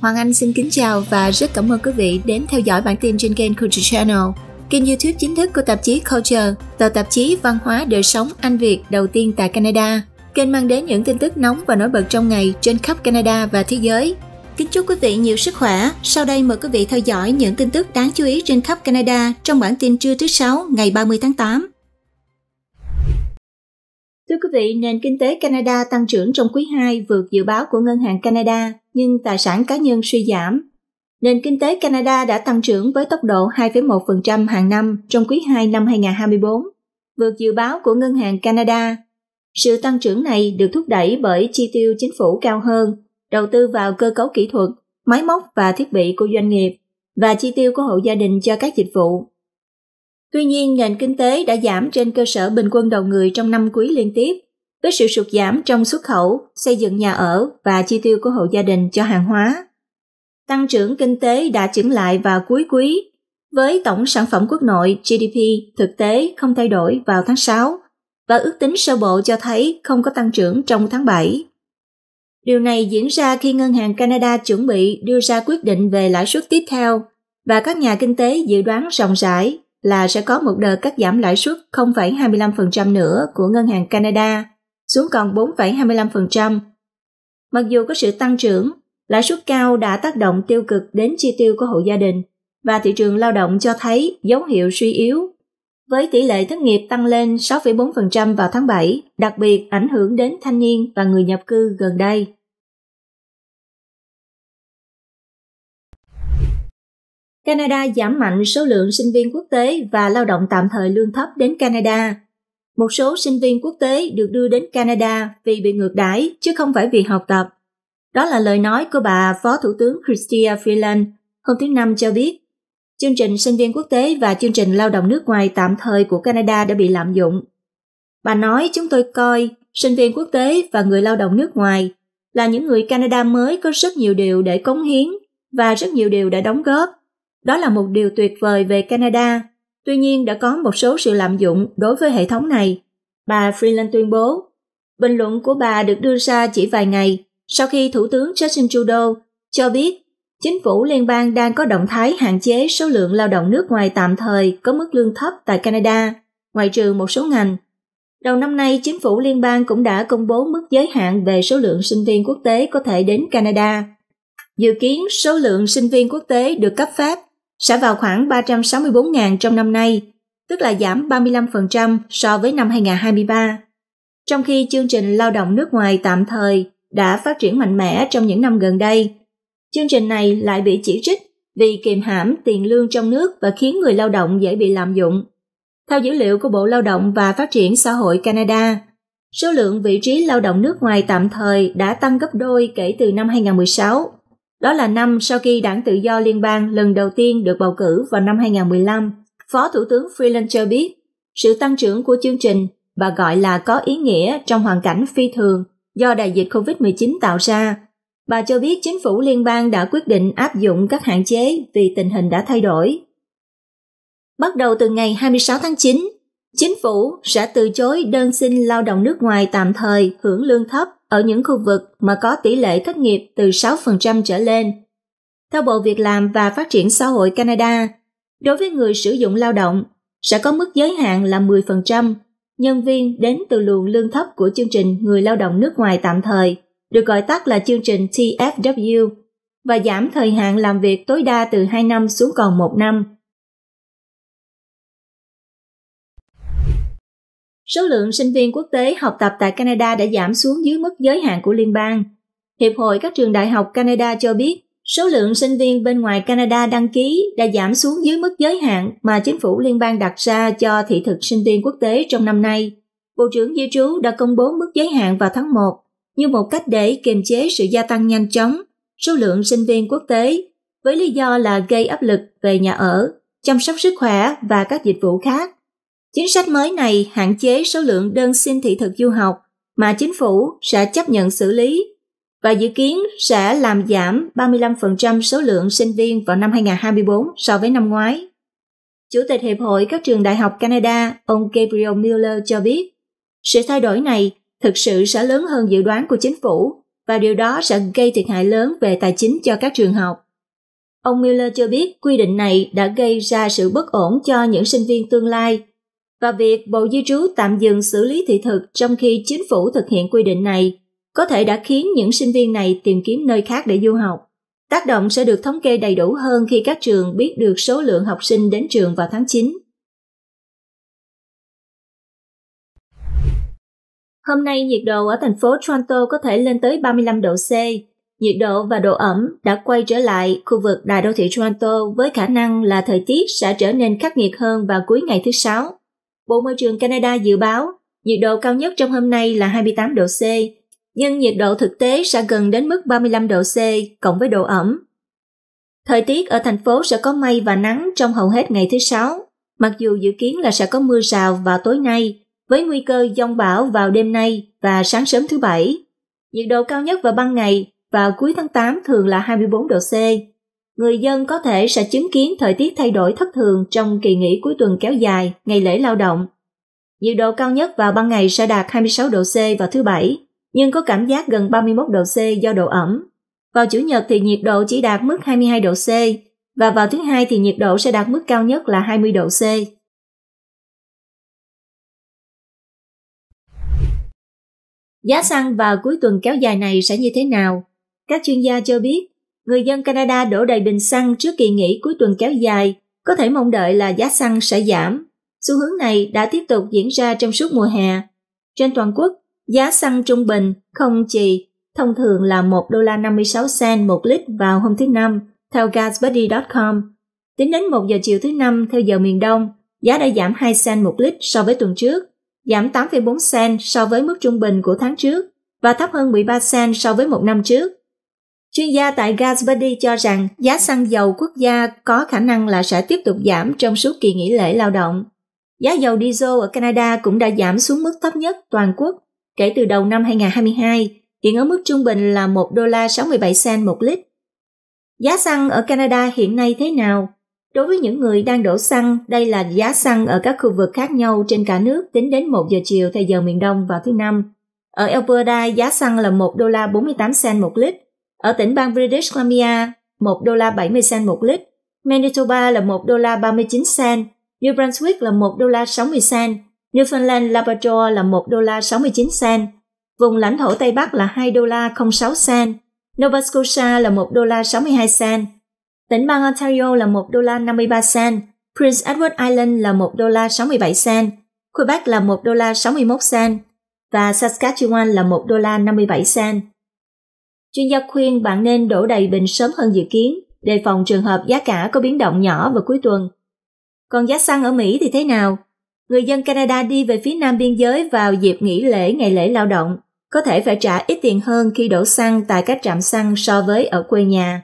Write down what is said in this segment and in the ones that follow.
Hoàng Anh xin kính chào và rất cảm ơn quý vị đến theo dõi bản tin trên kênh Culture Channel, kênh YouTube chính thức của tạp chí Culture, tờ tạp chí văn hóa đời sống Anh Việt đầu tiên tại Canada. Kênh mang đến những tin tức nóng và nổi bật trong ngày trên khắp Canada và thế giới. Kính chúc quý vị nhiều sức khỏe. Sau đây mời quý vị theo dõi những tin tức đáng chú ý trên khắp Canada trong bản tin trưa thứ Sáu ngày 30 tháng 8. Thưa quý vị, nền kinh tế Canada tăng trưởng trong quý 2 vượt dự báo của Ngân hàng Canada nhưng tài sản cá nhân suy giảm. Nền kinh tế Canada đã tăng trưởng với tốc độ 2,1% hàng năm trong quý 2 năm 2024, vượt dự báo của Ngân hàng Canada. Sự tăng trưởng này được thúc đẩy bởi chi tiêu chính phủ cao hơn, đầu tư vào cơ cấu kỹ thuật, máy móc và thiết bị của doanh nghiệp và chi tiêu của hộ gia đình cho các dịch vụ. Tuy nhiên, nền kinh tế đã giảm trên cơ sở bình quân đầu người trong năm quý liên tiếp với sự sụt giảm trong xuất khẩu, xây dựng nhà ở và chi tiêu của hộ gia đình cho hàng hóa. Tăng trưởng kinh tế đã chững lại vào cuối quý, với tổng sản phẩm quốc nội GDP thực tế không thay đổi vào tháng 6 và ước tính sơ bộ cho thấy không có tăng trưởng trong tháng 7. Điều này diễn ra khi Ngân hàng Canada chuẩn bị đưa ra quyết định về lãi suất tiếp theo và các nhà kinh tế dự đoán rộng rãi là sẽ có một đợt cắt giảm lãi suất 0,25% nữa của Ngân hàng Canada xuống còn 4,25%. Mặc dù có sự tăng trưởng, lãi suất cao đã tác động tiêu cực đến chi tiêu của hộ gia đình và thị trường lao động cho thấy dấu hiệu suy yếu. Với tỷ lệ thất nghiệp tăng lên 6,4% vào tháng 7, đặc biệt ảnh hưởng đến thanh niên và người nhập cư gần đây. Canada giảm mạnh số lượng sinh viên quốc tế và lao động tạm thời lương thấp đến Canada một số sinh viên quốc tế được đưa đến Canada vì bị ngược đãi chứ không phải vì học tập. Đó là lời nói của bà Phó Thủ tướng Chrystia Freeland hôm thứ Năm cho biết. Chương trình sinh viên quốc tế và chương trình lao động nước ngoài tạm thời của Canada đã bị lạm dụng. Bà nói chúng tôi coi sinh viên quốc tế và người lao động nước ngoài là những người Canada mới có rất nhiều điều để cống hiến và rất nhiều điều đã đóng góp. Đó là một điều tuyệt vời về Canada Tuy nhiên đã có một số sự lạm dụng đối với hệ thống này, bà Freeland tuyên bố. Bình luận của bà được đưa ra chỉ vài ngày sau khi Thủ tướng Justin Trudeau cho biết chính phủ liên bang đang có động thái hạn chế số lượng lao động nước ngoài tạm thời có mức lương thấp tại Canada, ngoại trừ một số ngành. Đầu năm nay, chính phủ liên bang cũng đã công bố mức giới hạn về số lượng sinh viên quốc tế có thể đến Canada. Dự kiến số lượng sinh viên quốc tế được cấp phép sẽ vào khoảng 364.000 trong năm nay, tức là giảm 35% so với năm 2023. Trong khi chương trình lao động nước ngoài tạm thời đã phát triển mạnh mẽ trong những năm gần đây, chương trình này lại bị chỉ trích vì kiềm hãm tiền lương trong nước và khiến người lao động dễ bị lạm dụng. Theo dữ liệu của Bộ Lao động và Phát triển Xã hội Canada, số lượng vị trí lao động nước ngoài tạm thời đã tăng gấp đôi kể từ năm 2016 đó là năm sau khi đảng tự do liên bang lần đầu tiên được bầu cử vào năm 2015. Phó Thủ tướng Freeland cho biết, sự tăng trưởng của chương trình bà gọi là có ý nghĩa trong hoàn cảnh phi thường do đại dịch COVID-19 tạo ra. Bà cho biết chính phủ liên bang đã quyết định áp dụng các hạn chế vì tình hình đã thay đổi. Bắt đầu từ ngày 26 tháng 9, chính phủ sẽ từ chối đơn xin lao động nước ngoài tạm thời hưởng lương thấp ở những khu vực mà có tỷ lệ thất nghiệp từ 6% trở lên. Theo Bộ Việc làm và Phát triển xã hội Canada, đối với người sử dụng lao động sẽ có mức giới hạn là 10% nhân viên đến từ luồng lương thấp của chương trình người lao động nước ngoài tạm thời, được gọi tắt là chương trình TFW, và giảm thời hạn làm việc tối đa từ 2 năm xuống còn 1 năm. Số lượng sinh viên quốc tế học tập tại Canada đã giảm xuống dưới mức giới hạn của liên bang. Hiệp hội các trường đại học Canada cho biết, số lượng sinh viên bên ngoài Canada đăng ký đã giảm xuống dưới mức giới hạn mà chính phủ liên bang đặt ra cho thị thực sinh viên quốc tế trong năm nay. Bộ trưởng Di trú đã công bố mức giới hạn vào tháng 1 như một cách để kiềm chế sự gia tăng nhanh chóng số lượng sinh viên quốc tế với lý do là gây áp lực về nhà ở, chăm sóc sức khỏe và các dịch vụ khác Chính sách mới này hạn chế số lượng đơn xin thị thực du học mà chính phủ sẽ chấp nhận xử lý và dự kiến sẽ làm giảm 35% số lượng sinh viên vào năm 2024 so với năm ngoái. Chủ tịch Hiệp hội các trường đại học Canada, ông Gabriel Miller cho biết, sự thay đổi này thực sự sẽ lớn hơn dự đoán của chính phủ và điều đó sẽ gây thiệt hại lớn về tài chính cho các trường học. Ông Miller cho biết quy định này đã gây ra sự bất ổn cho những sinh viên tương lai và việc Bộ Di trú tạm dừng xử lý thị thực trong khi chính phủ thực hiện quy định này có thể đã khiến những sinh viên này tìm kiếm nơi khác để du học. Tác động sẽ được thống kê đầy đủ hơn khi các trường biết được số lượng học sinh đến trường vào tháng 9. Hôm nay nhiệt độ ở thành phố Toronto có thể lên tới 35 độ C. Nhiệt độ và độ ẩm đã quay trở lại khu vực đại đô thị Toronto với khả năng là thời tiết sẽ trở nên khắc nghiệt hơn vào cuối ngày thứ Sáu. Bộ Môi trường Canada dự báo nhiệt độ cao nhất trong hôm nay là 28 độ C, nhưng nhiệt độ thực tế sẽ gần đến mức 35 độ C cộng với độ ẩm. Thời tiết ở thành phố sẽ có mây và nắng trong hầu hết ngày thứ Sáu, mặc dù dự kiến là sẽ có mưa rào vào tối nay, với nguy cơ giông bão vào đêm nay và sáng sớm thứ Bảy. Nhiệt độ cao nhất vào ban ngày vào cuối tháng 8 thường là 24 độ C, người dân có thể sẽ chứng kiến thời tiết thay đổi thất thường trong kỳ nghỉ cuối tuần kéo dài, ngày lễ lao động. Nhiệt độ cao nhất vào ban ngày sẽ đạt 26 độ C vào thứ Bảy, nhưng có cảm giác gần 31 độ C do độ ẩm. Vào Chủ nhật thì nhiệt độ chỉ đạt mức 22 độ C, và vào thứ hai thì nhiệt độ sẽ đạt mức cao nhất là 20 độ C. Giá xăng vào cuối tuần kéo dài này sẽ như thế nào? Các chuyên gia cho biết, người dân Canada đổ đầy bình xăng trước kỳ nghỉ cuối tuần kéo dài, có thể mong đợi là giá xăng sẽ giảm. Xu hướng này đã tiếp tục diễn ra trong suốt mùa hè. Trên toàn quốc, giá xăng trung bình không chì thông thường là 1 đô la 56 cent một lít vào hôm thứ Năm, theo gasbuddy.com. Tính đến 1 giờ chiều thứ Năm theo giờ miền Đông, giá đã giảm 2 cent một lít so với tuần trước, giảm 8,4 cent so với mức trung bình của tháng trước và thấp hơn 13 cent so với một năm trước. Chuyên gia tại Gasbuddy cho rằng giá xăng dầu quốc gia có khả năng là sẽ tiếp tục giảm trong suốt kỳ nghỉ lễ lao động. Giá dầu diesel ở Canada cũng đã giảm xuống mức thấp nhất toàn quốc kể từ đầu năm 2022, hiện ở mức trung bình là 1 đô la 67 cent một lít. Giá xăng ở Canada hiện nay thế nào? Đối với những người đang đổ xăng, đây là giá xăng ở các khu vực khác nhau trên cả nước tính đến 1 giờ chiều theo giờ miền Đông vào thứ Năm. Ở Alberta, giá xăng là 1 đô la 48 cent một lít, ở tỉnh bang British Columbia, 1 đô la 70 cent một lít, Manitoba là 1 đô la 39 cent, New Brunswick là 1 đô la 60 cent, Newfoundland Labrador là 1 đô la 69 cent, vùng lãnh thổ Tây Bắc là 2 đô la 06 cent, Nova Scotia là 1 đô la 62 cent, tỉnh bang Ontario là 1 đô la 53 cent, Prince Edward Island là 1 đô la 67 cent, Quebec là 1 đô la 61 cent và Saskatchewan là 1 đô la 57 cent. Chuyên gia khuyên bạn nên đổ đầy bình sớm hơn dự kiến, đề phòng trường hợp giá cả có biến động nhỏ vào cuối tuần. Còn giá xăng ở Mỹ thì thế nào? Người dân Canada đi về phía nam biên giới vào dịp nghỉ lễ ngày lễ lao động, có thể phải trả ít tiền hơn khi đổ xăng tại các trạm xăng so với ở quê nhà.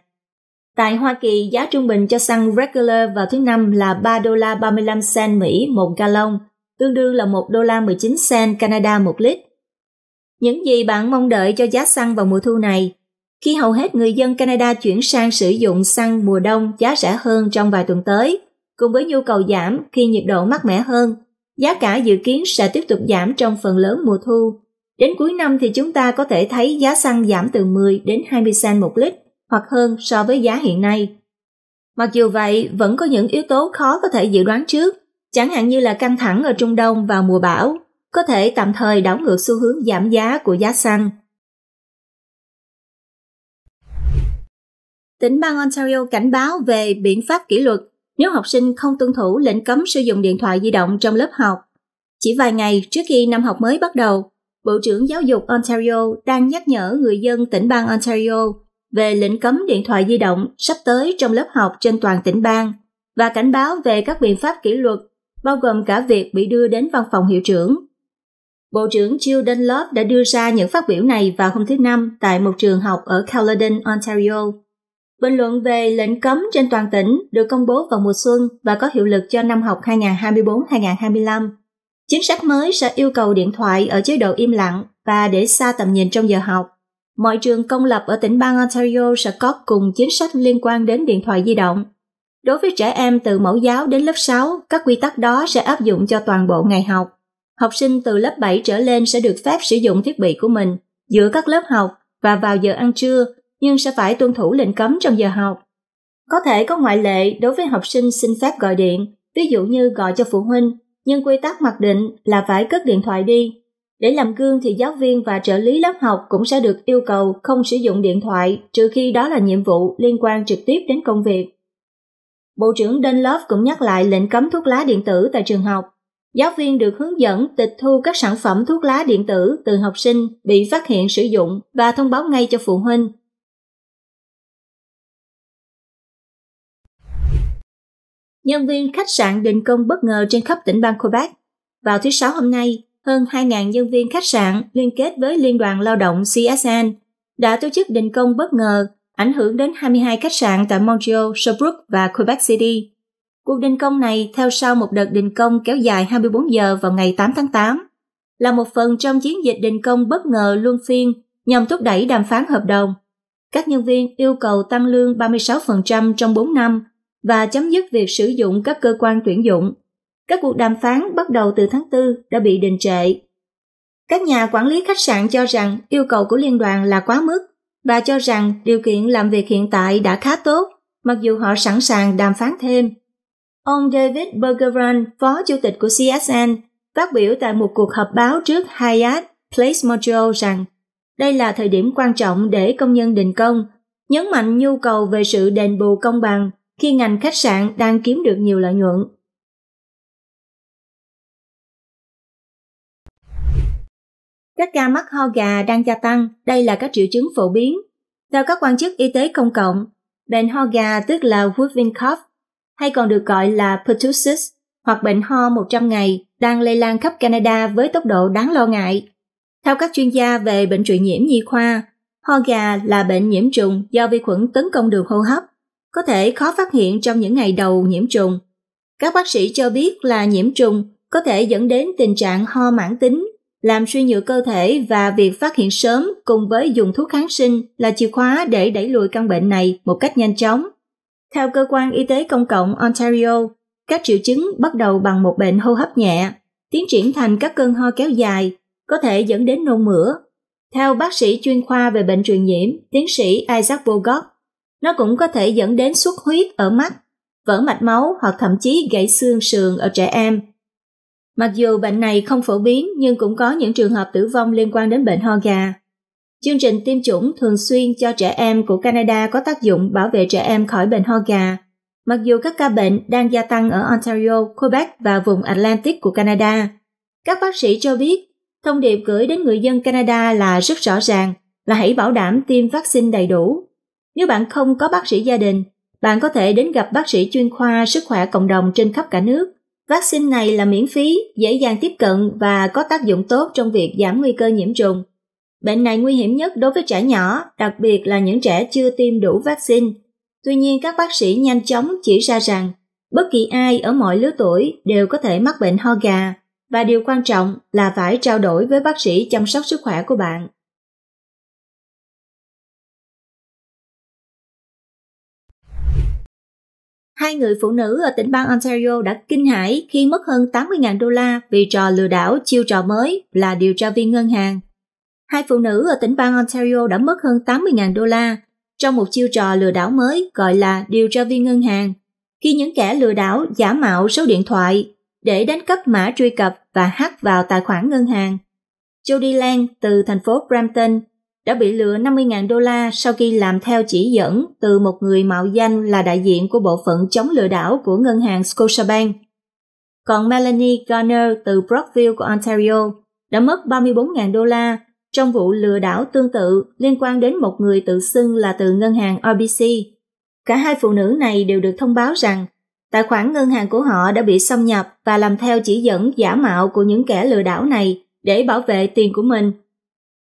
Tại Hoa Kỳ, giá trung bình cho xăng regular vào thứ năm là 3 đô la 35 cent Mỹ một gallon, tương đương là 1 đô la 19 cent Canada một lít. Những gì bạn mong đợi cho giá xăng vào mùa thu này, khi hầu hết người dân Canada chuyển sang sử dụng xăng mùa đông giá rẻ hơn trong vài tuần tới, cùng với nhu cầu giảm khi nhiệt độ mát mẻ hơn, giá cả dự kiến sẽ tiếp tục giảm trong phần lớn mùa thu. Đến cuối năm thì chúng ta có thể thấy giá xăng giảm từ 10 đến 20 cent một lít hoặc hơn so với giá hiện nay. Mặc dù vậy, vẫn có những yếu tố khó có thể dự đoán trước, chẳng hạn như là căng thẳng ở Trung Đông vào mùa bão, có thể tạm thời đảo ngược xu hướng giảm giá của giá xăng. Tỉnh bang Ontario cảnh báo về biện pháp kỷ luật nếu học sinh không tuân thủ lệnh cấm sử dụng điện thoại di động trong lớp học. Chỉ vài ngày trước khi năm học mới bắt đầu, Bộ trưởng Giáo dục Ontario đang nhắc nhở người dân tỉnh bang Ontario về lệnh cấm điện thoại di động sắp tới trong lớp học trên toàn tỉnh bang và cảnh báo về các biện pháp kỷ luật bao gồm cả việc bị đưa đến văn phòng hiệu trưởng Bộ trưởng Jill Dunlop đã đưa ra những phát biểu này vào hôm thứ Năm tại một trường học ở Caledon, Ontario. Bình luận về lệnh cấm trên toàn tỉnh được công bố vào mùa xuân và có hiệu lực cho năm học 2024-2025. Chính sách mới sẽ yêu cầu điện thoại ở chế độ im lặng và để xa tầm nhìn trong giờ học. Mọi trường công lập ở tỉnh bang Ontario sẽ có cùng chính sách liên quan đến điện thoại di động. Đối với trẻ em từ mẫu giáo đến lớp 6, các quy tắc đó sẽ áp dụng cho toàn bộ ngày học học sinh từ lớp 7 trở lên sẽ được phép sử dụng thiết bị của mình giữa các lớp học và vào giờ ăn trưa, nhưng sẽ phải tuân thủ lệnh cấm trong giờ học. Có thể có ngoại lệ đối với học sinh xin phép gọi điện, ví dụ như gọi cho phụ huynh, nhưng quy tắc mặc định là phải cất điện thoại đi. Để làm gương thì giáo viên và trợ lý lớp học cũng sẽ được yêu cầu không sử dụng điện thoại trừ khi đó là nhiệm vụ liên quan trực tiếp đến công việc. Bộ trưởng Dunlop cũng nhắc lại lệnh cấm thuốc lá điện tử tại trường học Giáo viên được hướng dẫn tịch thu các sản phẩm thuốc lá điện tử từ học sinh bị phát hiện sử dụng và thông báo ngay cho phụ huynh. Nhân viên khách sạn đình công bất ngờ trên khắp tỉnh bang Quebec. Vào thứ Sáu hôm nay, hơn 2.000 nhân viên khách sạn liên kết với Liên đoàn Lao động CSN đã tổ chức đình công bất ngờ ảnh hưởng đến 22 khách sạn tại Montreal, Sherbrooke và Quebec City. Cuộc đình công này theo sau một đợt đình công kéo dài 24 giờ vào ngày 8 tháng 8, là một phần trong chiến dịch đình công bất ngờ luân phiên nhằm thúc đẩy đàm phán hợp đồng. Các nhân viên yêu cầu tăng lương 36% trong 4 năm và chấm dứt việc sử dụng các cơ quan tuyển dụng. Các cuộc đàm phán bắt đầu từ tháng 4 đã bị đình trệ. Các nhà quản lý khách sạn cho rằng yêu cầu của liên đoàn là quá mức và cho rằng điều kiện làm việc hiện tại đã khá tốt, mặc dù họ sẵn sàng đàm phán thêm. Ông David Bergeron, phó chủ tịch của CSN, phát biểu tại một cuộc họp báo trước Hyatt Place Montreal rằng đây là thời điểm quan trọng để công nhân đình công, nhấn mạnh nhu cầu về sự đền bù công bằng khi ngành khách sạn đang kiếm được nhiều lợi nhuận. Các ca mắc ho gà đang gia tăng, đây là các triệu chứng phổ biến. Theo các quan chức y tế công cộng, bệnh ho gà tức là Whooping cough hay còn được gọi là pertussis hoặc bệnh ho 100 ngày đang lây lan khắp Canada với tốc độ đáng lo ngại. Theo các chuyên gia về bệnh truyền nhiễm nhi khoa, ho gà là bệnh nhiễm trùng do vi khuẩn tấn công đường hô hấp, có thể khó phát hiện trong những ngày đầu nhiễm trùng. Các bác sĩ cho biết là nhiễm trùng có thể dẫn đến tình trạng ho mãn tính, làm suy nhược cơ thể và việc phát hiện sớm cùng với dùng thuốc kháng sinh là chìa khóa để đẩy lùi căn bệnh này một cách nhanh chóng. Theo cơ quan y tế công cộng Ontario, các triệu chứng bắt đầu bằng một bệnh hô hấp nhẹ, tiến triển thành các cơn ho kéo dài, có thể dẫn đến nôn mửa. Theo bác sĩ chuyên khoa về bệnh truyền nhiễm, tiến sĩ Isaac Bogart, nó cũng có thể dẫn đến xuất huyết ở mắt, vỡ mạch máu hoặc thậm chí gãy xương sườn ở trẻ em. Mặc dù bệnh này không phổ biến nhưng cũng có những trường hợp tử vong liên quan đến bệnh ho gà. Chương trình tiêm chủng thường xuyên cho trẻ em của Canada có tác dụng bảo vệ trẻ em khỏi bệnh ho gà. Mặc dù các ca bệnh đang gia tăng ở Ontario, Quebec và vùng Atlantic của Canada, các bác sĩ cho biết thông điệp gửi đến người dân Canada là rất rõ ràng là hãy bảo đảm tiêm vaccine đầy đủ. Nếu bạn không có bác sĩ gia đình, bạn có thể đến gặp bác sĩ chuyên khoa sức khỏe cộng đồng trên khắp cả nước. Vaccine này là miễn phí, dễ dàng tiếp cận và có tác dụng tốt trong việc giảm nguy cơ nhiễm trùng Bệnh này nguy hiểm nhất đối với trẻ nhỏ, đặc biệt là những trẻ chưa tiêm đủ vaccine. Tuy nhiên, các bác sĩ nhanh chóng chỉ ra rằng bất kỳ ai ở mọi lứa tuổi đều có thể mắc bệnh ho gà và điều quan trọng là phải trao đổi với bác sĩ chăm sóc sức khỏe của bạn. Hai người phụ nữ ở tỉnh bang Ontario đã kinh hãi khi mất hơn 80.000 đô la vì trò lừa đảo chiêu trò mới là điều tra viên ngân hàng Hai phụ nữ ở tỉnh bang Ontario đã mất hơn 80.000 đô la trong một chiêu trò lừa đảo mới gọi là điều tra viên ngân hàng, khi những kẻ lừa đảo giả mạo số điện thoại để đánh cắp mã truy cập và hack vào tài khoản ngân hàng. Jody Lang từ thành phố Brampton đã bị lừa 50.000 đô la sau khi làm theo chỉ dẫn từ một người mạo danh là đại diện của bộ phận chống lừa đảo của ngân hàng Scotiabank. Còn Melanie Garner từ Brockville của Ontario đã mất 34.000 đô la trong vụ lừa đảo tương tự liên quan đến một người tự xưng là từ ngân hàng RBC. Cả hai phụ nữ này đều được thông báo rằng tài khoản ngân hàng của họ đã bị xâm nhập và làm theo chỉ dẫn giả mạo của những kẻ lừa đảo này để bảo vệ tiền của mình.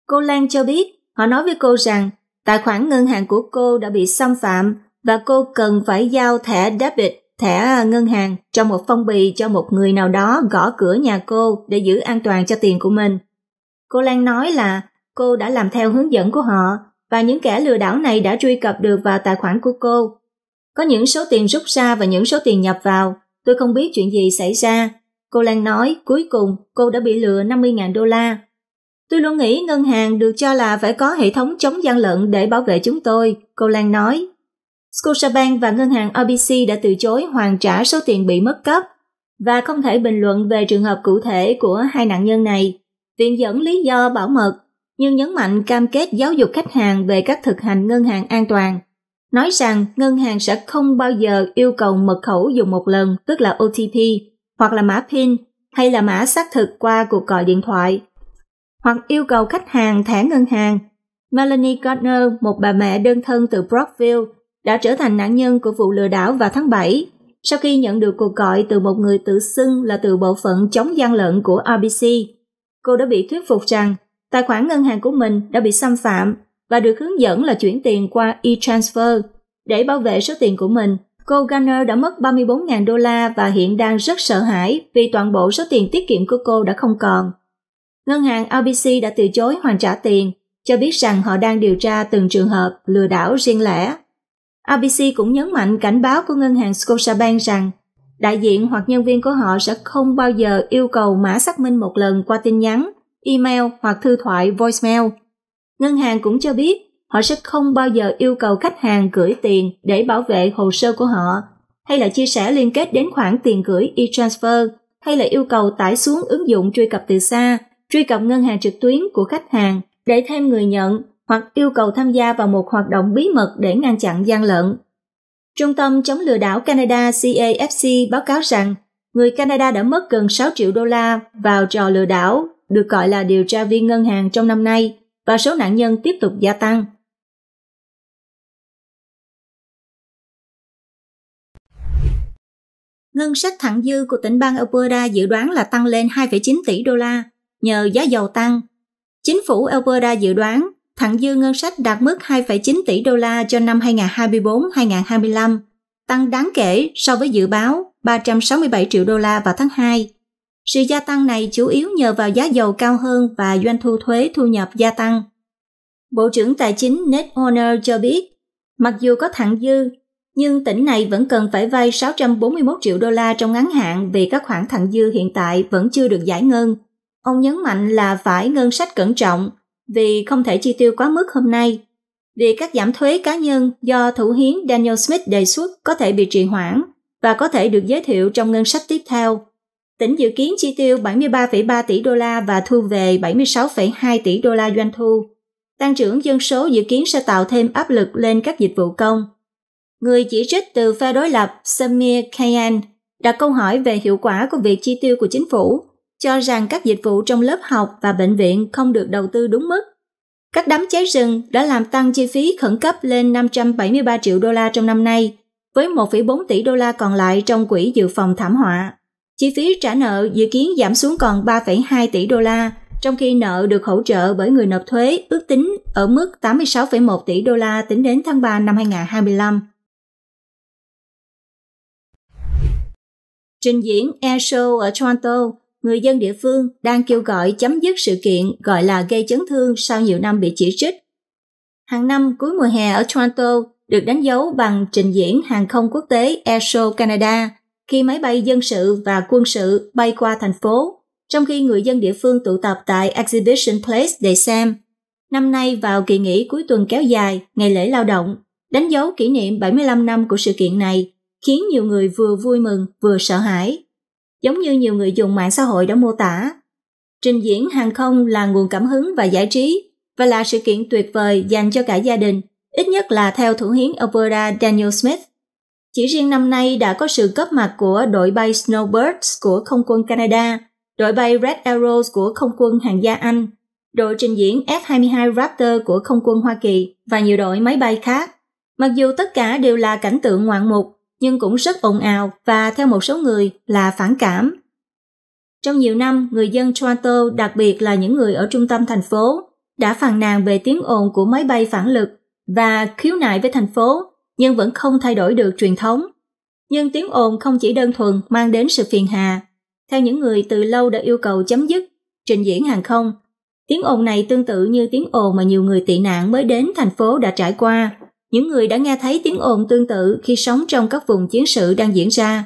Cô Lan cho biết, họ nói với cô rằng tài khoản ngân hàng của cô đã bị xâm phạm và cô cần phải giao thẻ debit, thẻ ngân hàng trong một phong bì cho một người nào đó gõ cửa nhà cô để giữ an toàn cho tiền của mình. Cô Lan nói là cô đã làm theo hướng dẫn của họ và những kẻ lừa đảo này đã truy cập được vào tài khoản của cô. Có những số tiền rút ra và những số tiền nhập vào, tôi không biết chuyện gì xảy ra. Cô Lan nói cuối cùng cô đã bị lừa 50.000 đô la. Tôi luôn nghĩ ngân hàng được cho là phải có hệ thống chống gian lận để bảo vệ chúng tôi, cô Lan nói. Scotiabank và ngân hàng RBC đã từ chối hoàn trả số tiền bị mất cấp và không thể bình luận về trường hợp cụ thể của hai nạn nhân này viện dẫn lý do bảo mật nhưng nhấn mạnh cam kết giáo dục khách hàng về các thực hành ngân hàng an toàn nói rằng ngân hàng sẽ không bao giờ yêu cầu mật khẩu dùng một lần tức là otp hoặc là mã pin hay là mã xác thực qua cuộc gọi điện thoại hoặc yêu cầu khách hàng thẻ ngân hàng melanie gardner một bà mẹ đơn thân từ brockville đã trở thành nạn nhân của vụ lừa đảo vào tháng 7 sau khi nhận được cuộc gọi từ một người tự xưng là từ bộ phận chống gian lận của rbc cô đã bị thuyết phục rằng tài khoản ngân hàng của mình đã bị xâm phạm và được hướng dẫn là chuyển tiền qua e-transfer. Để bảo vệ số tiền của mình, cô Garner đã mất 34.000 đô la và hiện đang rất sợ hãi vì toàn bộ số tiền tiết kiệm của cô đã không còn. Ngân hàng RBC đã từ chối hoàn trả tiền, cho biết rằng họ đang điều tra từng trường hợp lừa đảo riêng lẻ. RBC cũng nhấn mạnh cảnh báo của ngân hàng Scotiabank rằng đại diện hoặc nhân viên của họ sẽ không bao giờ yêu cầu mã xác minh một lần qua tin nhắn, email hoặc thư thoại voicemail. Ngân hàng cũng cho biết họ sẽ không bao giờ yêu cầu khách hàng gửi tiền để bảo vệ hồ sơ của họ, hay là chia sẻ liên kết đến khoản tiền gửi e-transfer, hay là yêu cầu tải xuống ứng dụng truy cập từ xa, truy cập ngân hàng trực tuyến của khách hàng để thêm người nhận hoặc yêu cầu tham gia vào một hoạt động bí mật để ngăn chặn gian lận. Trung tâm chống lừa đảo Canada CAFC báo cáo rằng người Canada đã mất gần 6 triệu đô la vào trò lừa đảo, được gọi là điều tra viên ngân hàng trong năm nay, và số nạn nhân tiếp tục gia tăng. Ngân sách thặng dư của tỉnh bang Alberta dự đoán là tăng lên 2,9 tỷ đô la nhờ giá dầu tăng. Chính phủ Alberta dự đoán thặng dư ngân sách đạt mức 2,9 tỷ đô la cho năm 2024-2025, tăng đáng kể so với dự báo 367 triệu đô la vào tháng 2. Sự gia tăng này chủ yếu nhờ vào giá dầu cao hơn và doanh thu thuế thu nhập gia tăng. Bộ trưởng Tài chính Ned Honor cho biết, mặc dù có thặng dư, nhưng tỉnh này vẫn cần phải vay 641 triệu đô la trong ngắn hạn vì các khoản thặng dư hiện tại vẫn chưa được giải ngân. Ông nhấn mạnh là phải ngân sách cẩn trọng vì không thể chi tiêu quá mức hôm nay. Vì các giảm thuế cá nhân do thủ hiến Daniel Smith đề xuất có thể bị trì hoãn và có thể được giới thiệu trong ngân sách tiếp theo. Tỉnh dự kiến chi tiêu 73,3 tỷ đô la và thu về 76,2 tỷ đô la doanh thu. Tăng trưởng dân số dự kiến sẽ tạo thêm áp lực lên các dịch vụ công. Người chỉ trích từ phe đối lập Samir Kayan đặt câu hỏi về hiệu quả của việc chi tiêu của chính phủ cho rằng các dịch vụ trong lớp học và bệnh viện không được đầu tư đúng mức. Các đám cháy rừng đã làm tăng chi phí khẩn cấp lên 573 triệu đô la trong năm nay, với 1,4 tỷ đô la còn lại trong quỹ dự phòng thảm họa. Chi phí trả nợ dự kiến giảm xuống còn 3,2 tỷ đô la, trong khi nợ được hỗ trợ bởi người nộp thuế ước tính ở mức 86,1 tỷ đô la tính đến tháng 3 năm 2025. Trình diễn Airshow ở Toronto người dân địa phương đang kêu gọi chấm dứt sự kiện gọi là gây chấn thương sau nhiều năm bị chỉ trích. Hàng năm cuối mùa hè ở Toronto được đánh dấu bằng trình diễn hàng không quốc tế Airshow Canada khi máy bay dân sự và quân sự bay qua thành phố, trong khi người dân địa phương tụ tập tại Exhibition Place để xem. Năm nay vào kỳ nghỉ cuối tuần kéo dài, ngày lễ lao động, đánh dấu kỷ niệm 75 năm của sự kiện này, khiến nhiều người vừa vui mừng vừa sợ hãi giống như nhiều người dùng mạng xã hội đã mô tả. Trình diễn hàng không là nguồn cảm hứng và giải trí và là sự kiện tuyệt vời dành cho cả gia đình, ít nhất là theo thủ hiến opera Daniel Smith. Chỉ riêng năm nay đã có sự góp mặt của đội bay Snowbirds của Không quân Canada, đội bay Red Arrows của Không quân Hàng gia Anh, đội trình diễn F-22 Raptor của Không quân Hoa Kỳ và nhiều đội máy bay khác. Mặc dù tất cả đều là cảnh tượng ngoạn mục, nhưng cũng rất ồn ào và theo một số người là phản cảm. Trong nhiều năm, người dân Toronto, đặc biệt là những người ở trung tâm thành phố, đã phàn nàn về tiếng ồn của máy bay phản lực và khiếu nại với thành phố, nhưng vẫn không thay đổi được truyền thống. Nhưng tiếng ồn không chỉ đơn thuần mang đến sự phiền hà. Theo những người từ lâu đã yêu cầu chấm dứt trình diễn hàng không, tiếng ồn này tương tự như tiếng ồn mà nhiều người tị nạn mới đến thành phố đã trải qua những người đã nghe thấy tiếng ồn tương tự khi sống trong các vùng chiến sự đang diễn ra.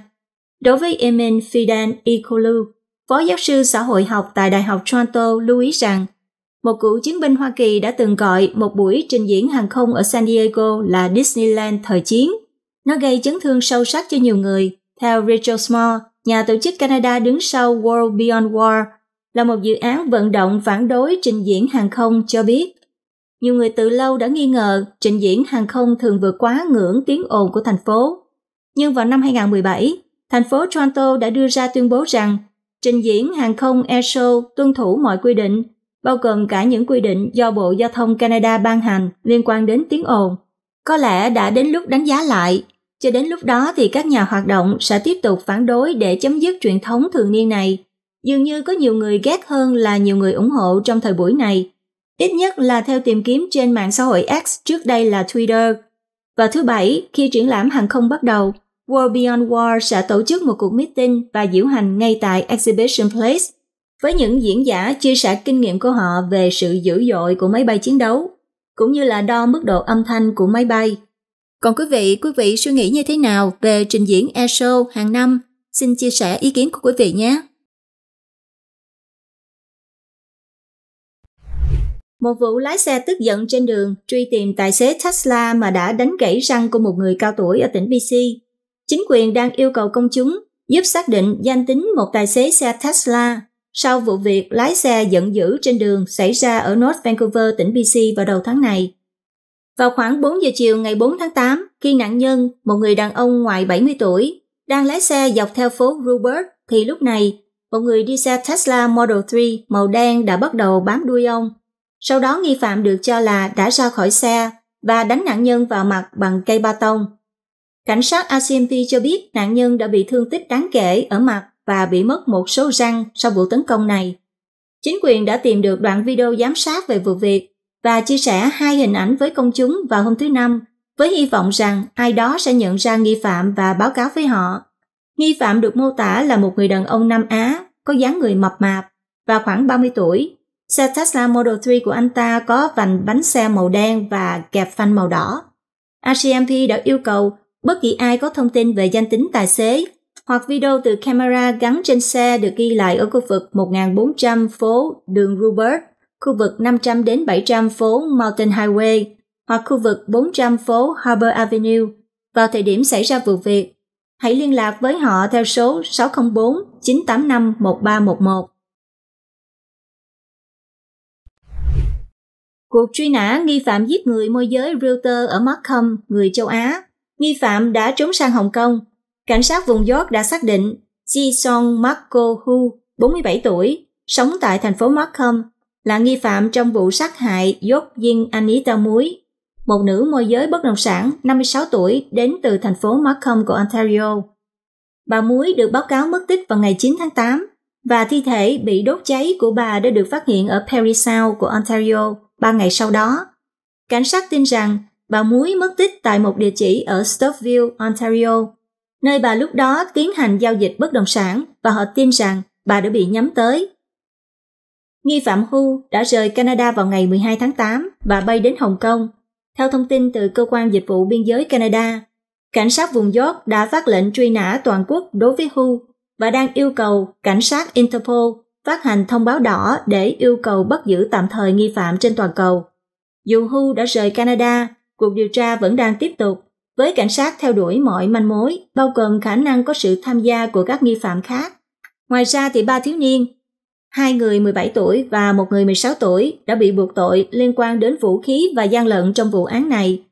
Đối với Emin Fidan Ikolu, phó giáo sư xã hội học tại Đại học Toronto lưu ý rằng một cựu chiến binh Hoa Kỳ đã từng gọi một buổi trình diễn hàng không ở San Diego là Disneyland thời chiến. Nó gây chấn thương sâu sắc cho nhiều người. Theo Rachel Small, nhà tổ chức Canada đứng sau World Beyond War, là một dự án vận động phản đối trình diễn hàng không cho biết nhiều người từ lâu đã nghi ngờ trình diễn hàng không thường vượt quá ngưỡng tiếng ồn của thành phố. Nhưng vào năm 2017, thành phố Toronto đã đưa ra tuyên bố rằng trình diễn hàng không airshow tuân thủ mọi quy định, bao gồm cả những quy định do Bộ Giao thông Canada ban hành liên quan đến tiếng ồn. Có lẽ đã đến lúc đánh giá lại, cho đến lúc đó thì các nhà hoạt động sẽ tiếp tục phản đối để chấm dứt truyền thống thường niên này. Dường như có nhiều người ghét hơn là nhiều người ủng hộ trong thời buổi này, ít nhất là theo tìm kiếm trên mạng xã hội X trước đây là Twitter. Và thứ Bảy, khi triển lãm hàng không bắt đầu, World Beyond War sẽ tổ chức một cuộc meeting và diễu hành ngay tại Exhibition Place với những diễn giả chia sẻ kinh nghiệm của họ về sự dữ dội của máy bay chiến đấu, cũng như là đo mức độ âm thanh của máy bay. Còn quý vị, quý vị suy nghĩ như thế nào về trình diễn airshow hàng năm? Xin chia sẻ ý kiến của quý vị nhé! Một vụ lái xe tức giận trên đường truy tìm tài xế Tesla mà đã đánh gãy răng của một người cao tuổi ở tỉnh BC. Chính quyền đang yêu cầu công chúng giúp xác định danh tính một tài xế xe Tesla sau vụ việc lái xe giận dữ trên đường xảy ra ở North Vancouver, tỉnh BC vào đầu tháng này. Vào khoảng 4 giờ chiều ngày 4 tháng 8, khi nạn nhân, một người đàn ông ngoài 70 tuổi, đang lái xe dọc theo phố Rupert thì lúc này, một người đi xe Tesla Model 3 màu đen đã bắt đầu bám đuôi ông sau đó nghi phạm được cho là đã ra khỏi xe và đánh nạn nhân vào mặt bằng cây ba tông. Cảnh sát ACMT cho biết nạn nhân đã bị thương tích đáng kể ở mặt và bị mất một số răng sau vụ tấn công này. Chính quyền đã tìm được đoạn video giám sát về vụ việc và chia sẻ hai hình ảnh với công chúng vào hôm thứ Năm với hy vọng rằng ai đó sẽ nhận ra nghi phạm và báo cáo với họ. Nghi phạm được mô tả là một người đàn ông Nam Á có dáng người mập mạp và khoảng 30 tuổi, Xe Tesla Model 3 của anh ta có vành bánh xe màu đen và kẹp phanh màu đỏ. RCMP đã yêu cầu bất kỳ ai có thông tin về danh tính tài xế hoặc video từ camera gắn trên xe được ghi lại ở khu vực 1400 phố đường Rupert, khu vực 500 đến 700 phố Mountain Highway hoặc khu vực 400 phố Harbor Avenue vào thời điểm xảy ra vụ việc. Hãy liên lạc với họ theo số 604 985 1311. Cuộc truy nã nghi phạm giết người môi giới Realtor ở Markham, người châu Á. Nghi phạm đã trốn sang Hồng Kông. Cảnh sát vùng York đã xác định Ji Song Marco Hu, 47 tuổi, sống tại thành phố Markham, là nghi phạm trong vụ sát hại York Jin Anita Muối, một nữ môi giới bất động sản 56 tuổi đến từ thành phố Markham của Ontario. Bà Muối được báo cáo mất tích vào ngày 9 tháng 8 và thi thể bị đốt cháy của bà đã được phát hiện ở Perry Sound của Ontario Ba ngày sau đó, cảnh sát tin rằng bà Muối mất tích tại một địa chỉ ở Stouffville, Ontario, nơi bà lúc đó tiến hành giao dịch bất động sản và họ tin rằng bà đã bị nhắm tới. Nghi phạm Hu đã rời Canada vào ngày 12 tháng 8 và bay đến Hồng Kông. Theo thông tin từ Cơ quan Dịch vụ Biên giới Canada, cảnh sát vùng York đã phát lệnh truy nã toàn quốc đối với Hu và đang yêu cầu cảnh sát Interpol phát hành thông báo đỏ để yêu cầu bắt giữ tạm thời nghi phạm trên toàn cầu. Dù Hu đã rời Canada, cuộc điều tra vẫn đang tiếp tục, với cảnh sát theo đuổi mọi manh mối, bao gồm khả năng có sự tham gia của các nghi phạm khác. Ngoài ra thì ba thiếu niên, hai người 17 tuổi và một người 16 tuổi đã bị buộc tội liên quan đến vũ khí và gian lận trong vụ án này.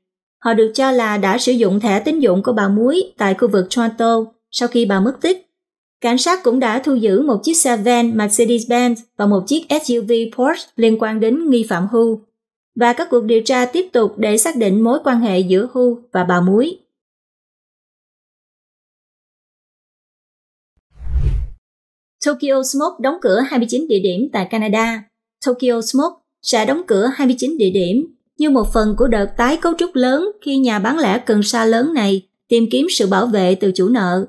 Họ được cho là đã sử dụng thẻ tín dụng của bà Muối tại khu vực Toronto sau khi bà mất tích Cảnh sát cũng đã thu giữ một chiếc xe van Mercedes-Benz và một chiếc SUV Porsche liên quan đến nghi phạm Hu. Và các cuộc điều tra tiếp tục để xác định mối quan hệ giữa Hu và bà Muối. Tokyo Smoke đóng cửa 29 địa điểm tại Canada. Tokyo Smoke sẽ đóng cửa 29 địa điểm như một phần của đợt tái cấu trúc lớn khi nhà bán lẻ cần sa lớn này tìm kiếm sự bảo vệ từ chủ nợ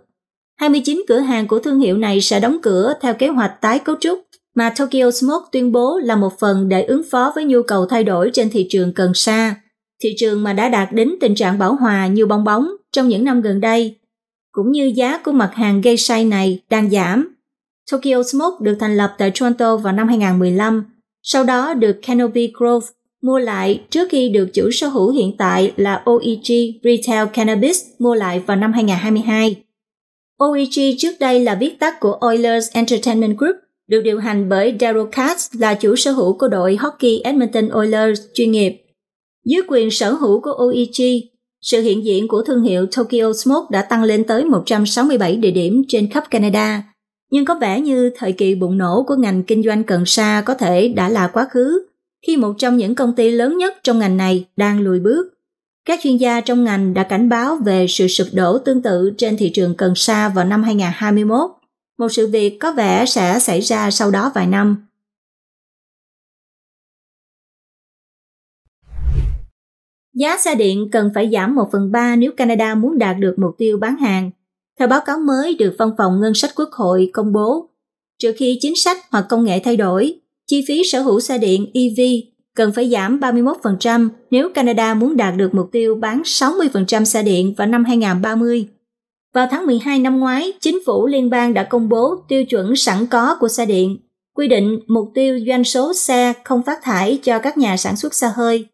29 cửa hàng của thương hiệu này sẽ đóng cửa theo kế hoạch tái cấu trúc mà Tokyo Smoke tuyên bố là một phần để ứng phó với nhu cầu thay đổi trên thị trường cần sa, thị trường mà đã đạt đến tình trạng bão hòa như bong bóng trong những năm gần đây, cũng như giá của mặt hàng gây say này đang giảm. Tokyo Smoke được thành lập tại Toronto vào năm 2015, sau đó được Canopy Growth mua lại trước khi được chủ sở hữu hiện tại là OEG Retail Cannabis mua lại vào năm 2022. OEG trước đây là viết tắt của Oilers Entertainment Group, được điều hành bởi Daryl Katz là chủ sở hữu của đội hockey Edmonton Oilers chuyên nghiệp. Dưới quyền sở hữu của OEG, sự hiện diện của thương hiệu Tokyo Smoke đã tăng lên tới 167 địa điểm trên khắp Canada. Nhưng có vẻ như thời kỳ bùng nổ của ngành kinh doanh cần sa có thể đã là quá khứ, khi một trong những công ty lớn nhất trong ngành này đang lùi bước. Các chuyên gia trong ngành đã cảnh báo về sự sụp đổ tương tự trên thị trường cần sa vào năm 2021, một sự việc có vẻ sẽ xảy ra sau đó vài năm. Giá xe điện cần phải giảm 1 phần 3 nếu Canada muốn đạt được mục tiêu bán hàng, theo báo cáo mới được Văn phòng Ngân sách Quốc hội công bố. Trừ khi chính sách hoặc công nghệ thay đổi, chi phí sở hữu xe điện EV cần phải giảm 31% nếu Canada muốn đạt được mục tiêu bán 60% xe điện vào năm 2030. Vào tháng 12 năm ngoái, chính phủ liên bang đã công bố tiêu chuẩn sẵn có của xe điện, quy định mục tiêu doanh số xe không phát thải cho các nhà sản xuất xe hơi.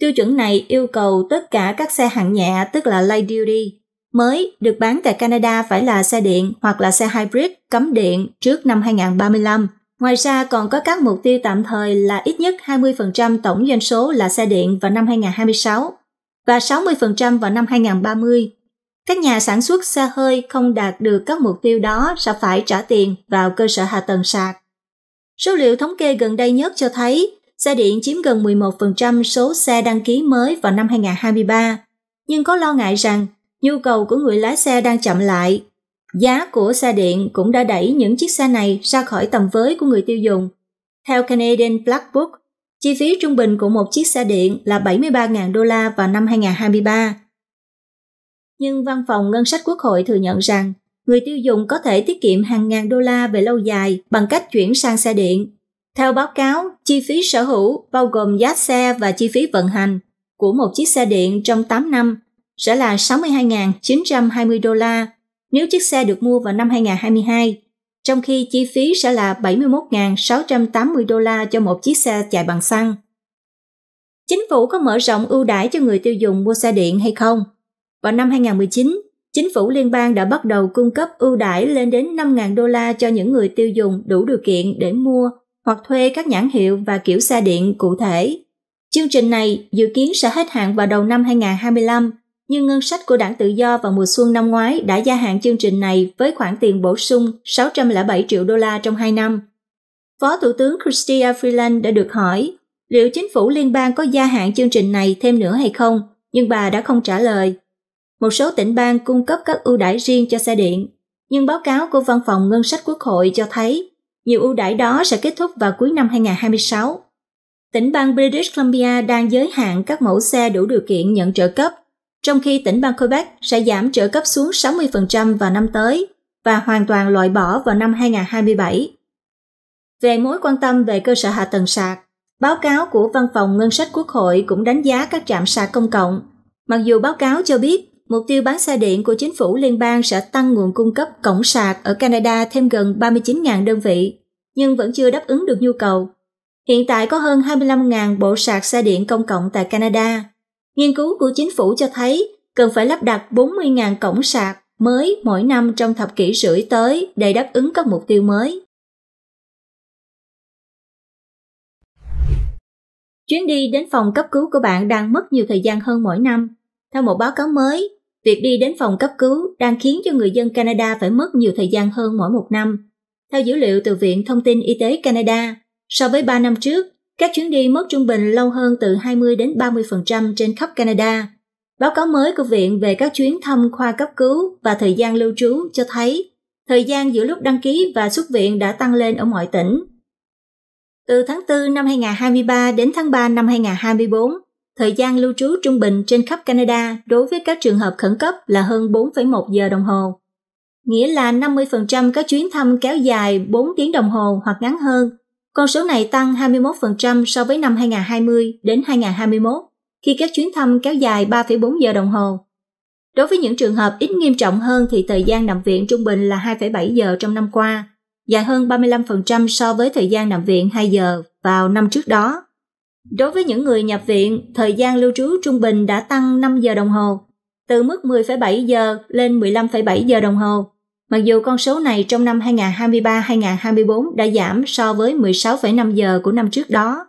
Tiêu chuẩn này yêu cầu tất cả các xe hạng nhẹ, tức là light duty, mới được bán tại Canada phải là xe điện hoặc là xe hybrid cấm điện trước năm 2035. Ngoài ra còn có các mục tiêu tạm thời là ít nhất 20% tổng doanh số là xe điện vào năm 2026 và 60% vào năm 2030. Các nhà sản xuất xe hơi không đạt được các mục tiêu đó sẽ phải trả tiền vào cơ sở hạ tầng sạc. Số liệu thống kê gần đây nhất cho thấy xe điện chiếm gần 11% số xe đăng ký mới vào năm 2023. Nhưng có lo ngại rằng nhu cầu của người lái xe đang chậm lại Giá của xe điện cũng đã đẩy những chiếc xe này ra khỏi tầm với của người tiêu dùng. Theo Canadian Black Book, chi phí trung bình của một chiếc xe điện là 73.000 đô la vào năm 2023. Nhưng văn phòng ngân sách quốc hội thừa nhận rằng người tiêu dùng có thể tiết kiệm hàng ngàn đô la về lâu dài bằng cách chuyển sang xe điện. Theo báo cáo, chi phí sở hữu bao gồm giá xe và chi phí vận hành của một chiếc xe điện trong 8 năm sẽ là 62.920 đô la nếu chiếc xe được mua vào năm 2022, trong khi chi phí sẽ là 71.680 đô la cho một chiếc xe chạy bằng xăng. Chính phủ có mở rộng ưu đãi cho người tiêu dùng mua xe điện hay không? Vào năm 2019, chính phủ liên bang đã bắt đầu cung cấp ưu đãi lên đến 5.000 đô la cho những người tiêu dùng đủ điều kiện để mua hoặc thuê các nhãn hiệu và kiểu xe điện cụ thể. Chương trình này dự kiến sẽ hết hạn vào đầu năm 2025 nhưng ngân sách của đảng tự do vào mùa xuân năm ngoái đã gia hạn chương trình này với khoản tiền bổ sung 607 triệu đô la trong 2 năm. Phó Thủ tướng Chrystia Freeland đã được hỏi liệu chính phủ liên bang có gia hạn chương trình này thêm nữa hay không, nhưng bà đã không trả lời. Một số tỉnh bang cung cấp các ưu đãi riêng cho xe điện, nhưng báo cáo của Văn phòng Ngân sách Quốc hội cho thấy nhiều ưu đãi đó sẽ kết thúc vào cuối năm 2026. Tỉnh bang British Columbia đang giới hạn các mẫu xe đủ điều kiện nhận trợ cấp trong khi tỉnh bang Quebec sẽ giảm trợ cấp xuống 60% vào năm tới và hoàn toàn loại bỏ vào năm 2027. Về mối quan tâm về cơ sở hạ tầng sạc, báo cáo của Văn phòng Ngân sách Quốc hội cũng đánh giá các trạm sạc công cộng. Mặc dù báo cáo cho biết mục tiêu bán xe điện của chính phủ liên bang sẽ tăng nguồn cung cấp cổng sạc ở Canada thêm gần 39.000 đơn vị, nhưng vẫn chưa đáp ứng được nhu cầu. Hiện tại có hơn 25.000 bộ sạc xe điện công cộng tại Canada, Nghiên cứu của chính phủ cho thấy cần phải lắp đặt 40.000 cổng sạc mới mỗi năm trong thập kỷ rưỡi tới để đáp ứng các mục tiêu mới. Chuyến đi đến phòng cấp cứu của bạn đang mất nhiều thời gian hơn mỗi năm. Theo một báo cáo mới, việc đi đến phòng cấp cứu đang khiến cho người dân Canada phải mất nhiều thời gian hơn mỗi một năm. Theo dữ liệu từ Viện Thông tin Y tế Canada, so với 3 năm trước, các chuyến đi mất trung bình lâu hơn từ 20 đến 30% trên khắp Canada. Báo cáo mới của Viện về các chuyến thăm khoa cấp cứu và thời gian lưu trú cho thấy thời gian giữa lúc đăng ký và xuất viện đã tăng lên ở mọi tỉnh. Từ tháng 4 năm 2023 đến tháng 3 năm 2024, thời gian lưu trú trung bình trên khắp Canada đối với các trường hợp khẩn cấp là hơn 4,1 giờ đồng hồ. Nghĩa là 50% các chuyến thăm kéo dài 4 tiếng đồng hồ hoặc ngắn hơn con số này tăng 21% so với năm 2020 đến 2021, khi các chuyến thăm kéo dài 3,4 giờ đồng hồ. Đối với những trường hợp ít nghiêm trọng hơn thì thời gian nằm viện trung bình là 2,7 giờ trong năm qua, dài hơn 35% so với thời gian nằm viện 2 giờ vào năm trước đó. Đối với những người nhập viện, thời gian lưu trú trung bình đã tăng 5 giờ đồng hồ, từ mức 10,7 giờ lên 15,7 giờ đồng hồ Mặc dù con số này trong năm 2023-2024 đã giảm so với 16,5 giờ của năm trước đó.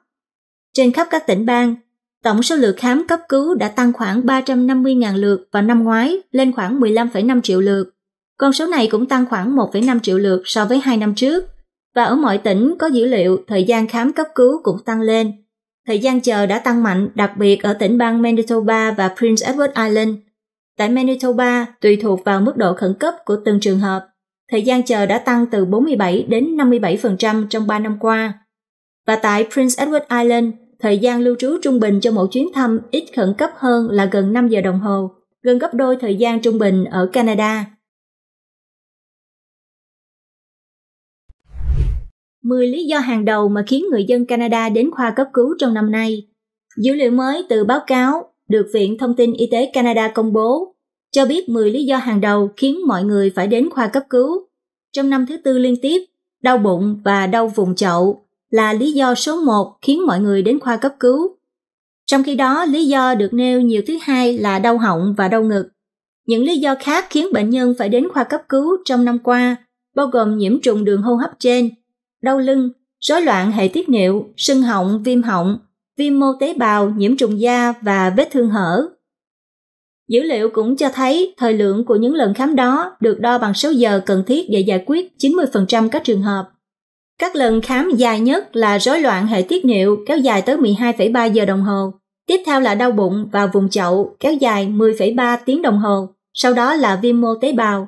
Trên khắp các tỉnh bang, tổng số lượt khám cấp cứu đã tăng khoảng 350.000 lượt vào năm ngoái lên khoảng 15,5 triệu lượt. Con số này cũng tăng khoảng 1,5 triệu lượt so với 2 năm trước. Và ở mọi tỉnh có dữ liệu thời gian khám cấp cứu cũng tăng lên. Thời gian chờ đã tăng mạnh, đặc biệt ở tỉnh bang Manitoba và Prince Edward Island – Tại Manitoba, tùy thuộc vào mức độ khẩn cấp của từng trường hợp, thời gian chờ đã tăng từ 47 đến 57% trong 3 năm qua. Và tại Prince Edward Island, thời gian lưu trú trung bình cho một chuyến thăm ít khẩn cấp hơn là gần 5 giờ đồng hồ, gần gấp đôi thời gian trung bình ở Canada. 10 lý do hàng đầu mà khiến người dân Canada đến khoa cấp cứu trong năm nay. Dữ liệu mới từ báo cáo được Viện Thông tin Y tế Canada công bố, cho biết 10 lý do hàng đầu khiến mọi người phải đến khoa cấp cứu. Trong năm thứ tư liên tiếp, đau bụng và đau vùng chậu là lý do số 1 khiến mọi người đến khoa cấp cứu. Trong khi đó, lý do được nêu nhiều thứ hai là đau họng và đau ngực. Những lý do khác khiến bệnh nhân phải đến khoa cấp cứu trong năm qua bao gồm nhiễm trùng đường hô hấp trên, đau lưng, rối loạn hệ tiết niệu, sưng họng, viêm họng, viêm mô tế bào, nhiễm trùng da và vết thương hở. Dữ liệu cũng cho thấy thời lượng của những lần khám đó được đo bằng số giờ cần thiết để giải quyết 90% các trường hợp. Các lần khám dài nhất là rối loạn hệ tiết niệu kéo dài tới 12,3 giờ đồng hồ. Tiếp theo là đau bụng và vùng chậu kéo dài 10,3 tiếng đồng hồ, sau đó là viêm mô tế bào.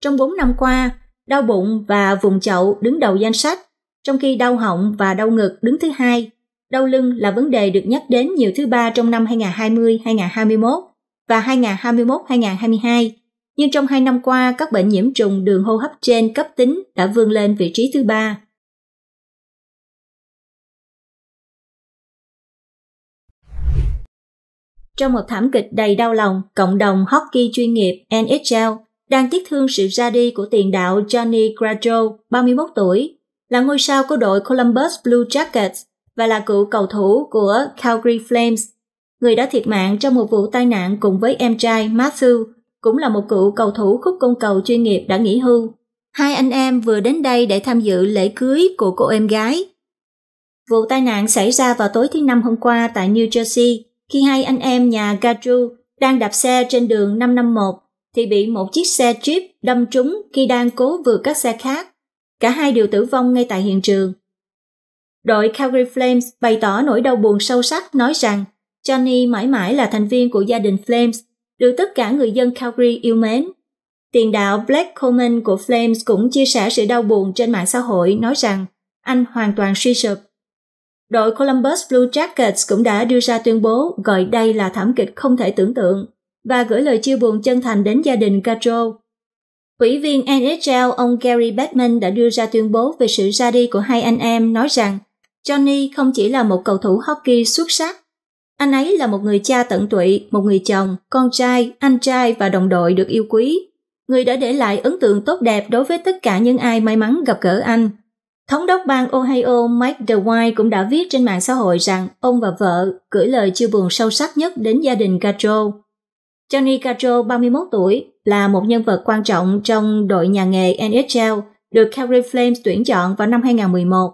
Trong 4 năm qua, đau bụng và vùng chậu đứng đầu danh sách, trong khi đau họng và đau ngực đứng thứ hai Đau lưng là vấn đề được nhắc đến nhiều thứ ba trong năm 2020-2021 và 2021-2022. Nhưng trong hai năm qua, các bệnh nhiễm trùng đường hô hấp trên cấp tính đã vươn lên vị trí thứ ba. Trong một thảm kịch đầy đau lòng, cộng đồng hockey chuyên nghiệp NHL đang tiếc thương sự ra đi của tiền đạo Johnny Gaudreau, 31 tuổi, là ngôi sao của đội Columbus Blue Jackets và là cựu cầu thủ của Calgary Flames. Người đã thiệt mạng trong một vụ tai nạn cùng với em trai Matthew, cũng là một cựu cầu thủ khúc công cầu chuyên nghiệp đã nghỉ hưu. Hai anh em vừa đến đây để tham dự lễ cưới của cô em gái. Vụ tai nạn xảy ra vào tối thứ năm hôm qua tại New Jersey khi hai anh em nhà Gadru đang đạp xe trên đường 551 thì bị một chiếc xe Jeep đâm trúng khi đang cố vượt các xe khác. Cả hai đều tử vong ngay tại hiện trường. Đội Calgary Flames bày tỏ nỗi đau buồn sâu sắc nói rằng Johnny mãi mãi là thành viên của gia đình Flames, được tất cả người dân Calgary yêu mến. Tiền đạo Black Coleman của Flames cũng chia sẻ sự đau buồn trên mạng xã hội nói rằng anh hoàn toàn suy sụp. Đội Columbus Blue Jackets cũng đã đưa ra tuyên bố gọi đây là thảm kịch không thể tưởng tượng và gửi lời chia buồn chân thành đến gia đình Gaudreau. Ủy viên NHL ông Gary Bettman đã đưa ra tuyên bố về sự ra đi của hai anh em nói rằng Johnny không chỉ là một cầu thủ hockey xuất sắc, anh ấy là một người cha tận tụy, một người chồng, con trai, anh trai và đồng đội được yêu quý. Người đã để lại ấn tượng tốt đẹp đối với tất cả những ai may mắn gặp gỡ anh. Thống đốc bang Ohio Mike DeWine cũng đã viết trên mạng xã hội rằng ông và vợ gửi lời chia buồn sâu sắc nhất đến gia đình Gattro. Johnny Gattro, 31 tuổi, là một nhân vật quan trọng trong đội nhà nghề NHL được Calgary Flames tuyển chọn vào năm 2011.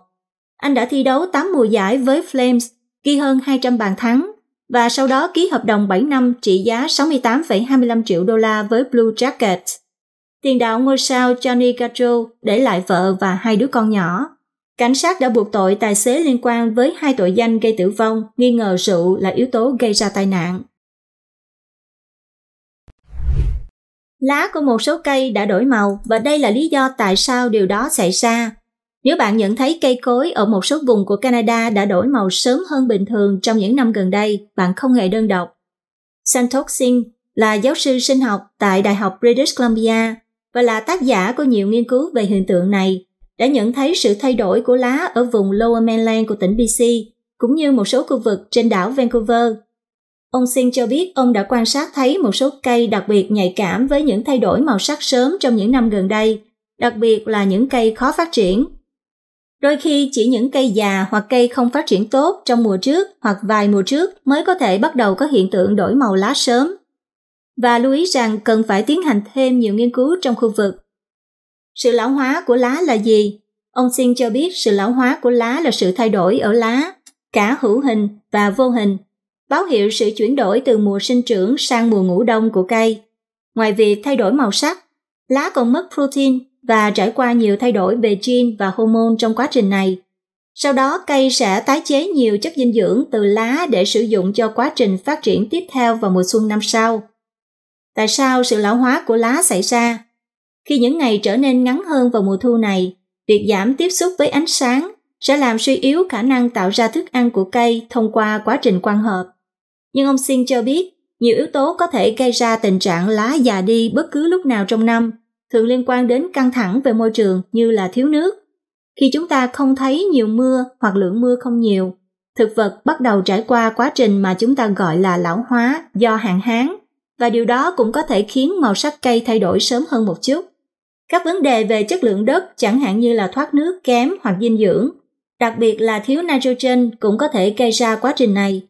Anh đã thi đấu 8 mùa giải với Flames, ghi hơn 200 bàn thắng và sau đó ký hợp đồng 7 năm trị giá 68,25 triệu đô la với Blue Jackets. Tiền đạo ngôi sao Johnny Gaudreau để lại vợ và hai đứa con nhỏ. Cảnh sát đã buộc tội tài xế liên quan với hai tội danh gây tử vong, nghi ngờ rượu là yếu tố gây ra tai nạn. Lá của một số cây đã đổi màu và đây là lý do tại sao điều đó xảy ra. Nếu bạn nhận thấy cây cối ở một số vùng của Canada đã đổi màu sớm hơn bình thường trong những năm gần đây, bạn không hề đơn độc. Santokh Singh là giáo sư sinh học tại Đại học British Columbia và là tác giả của nhiều nghiên cứu về hiện tượng này, đã nhận thấy sự thay đổi của lá ở vùng Lower Mainland của tỉnh BC, cũng như một số khu vực trên đảo Vancouver. Ông Singh cho biết ông đã quan sát thấy một số cây đặc biệt nhạy cảm với những thay đổi màu sắc sớm trong những năm gần đây, đặc biệt là những cây khó phát triển Đôi khi chỉ những cây già hoặc cây không phát triển tốt trong mùa trước hoặc vài mùa trước mới có thể bắt đầu có hiện tượng đổi màu lá sớm. Và lưu ý rằng cần phải tiến hành thêm nhiều nghiên cứu trong khu vực. Sự lão hóa của lá là gì? Ông Xin cho biết sự lão hóa của lá là sự thay đổi ở lá, cả hữu hình và vô hình, báo hiệu sự chuyển đổi từ mùa sinh trưởng sang mùa ngủ đông của cây. Ngoài việc thay đổi màu sắc, lá còn mất protein và trải qua nhiều thay đổi về gen và hormone trong quá trình này. Sau đó, cây sẽ tái chế nhiều chất dinh dưỡng từ lá để sử dụng cho quá trình phát triển tiếp theo vào mùa xuân năm sau. Tại sao sự lão hóa của lá xảy ra? Khi những ngày trở nên ngắn hơn vào mùa thu này, việc giảm tiếp xúc với ánh sáng sẽ làm suy yếu khả năng tạo ra thức ăn của cây thông qua quá trình quang hợp. Nhưng ông Sinh cho biết, nhiều yếu tố có thể gây ra tình trạng lá già đi bất cứ lúc nào trong năm, thường liên quan đến căng thẳng về môi trường như là thiếu nước. Khi chúng ta không thấy nhiều mưa hoặc lượng mưa không nhiều, thực vật bắt đầu trải qua quá trình mà chúng ta gọi là lão hóa do hạn hán và điều đó cũng có thể khiến màu sắc cây thay đổi sớm hơn một chút. Các vấn đề về chất lượng đất chẳng hạn như là thoát nước kém hoặc dinh dưỡng, đặc biệt là thiếu nitrogen cũng có thể gây ra quá trình này.